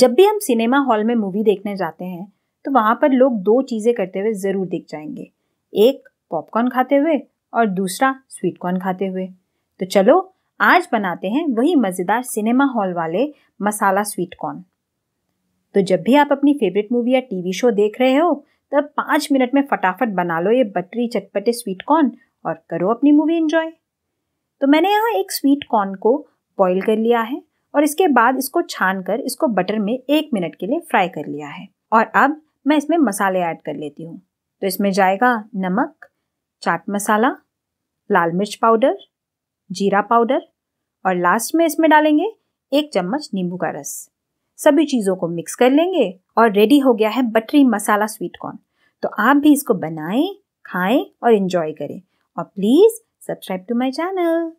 जब भी हम सिनेमा हॉल में मूवी देखने जाते हैं तो वहाँ पर लोग दो चीज़ें करते हुए ज़रूर दिख जाएंगे एक पॉपकॉर्न खाते हुए और दूसरा स्वीट कॉर्न खाते हुए तो चलो आज बनाते हैं वही मज़ेदार सिनेमा हॉल वाले मसाला स्वीट कॉर्न तो जब भी आप अपनी फेवरेट मूवी या टीवी शो देख रहे हो तब पाँच मिनट में फटाफट बना लो ये बटरी चटपटे स्वीट कॉर्न और करो अपनी मूवी इन्जॉय तो मैंने यहाँ एक स्वीट कॉर्न को बॉईल कर लिया है और इसके बाद इसको छान कर इसको बटर में एक मिनट के लिए फ्राई कर लिया है और अब मैं इसमें मसाले ऐड कर लेती हूँ तो इसमें जाएगा नमक चाट मसाला लाल मिर्च पाउडर जीरा पाउडर और लास्ट में इसमें डालेंगे एक चम्मच नींबू का रस सभी चीज़ों को मिक्स कर लेंगे और रेडी हो गया है बटरी मसाला स्वीट कॉर्न तो आप भी इसको बनाएं खाएं और इन्जॉय करें और please subscribe to my channel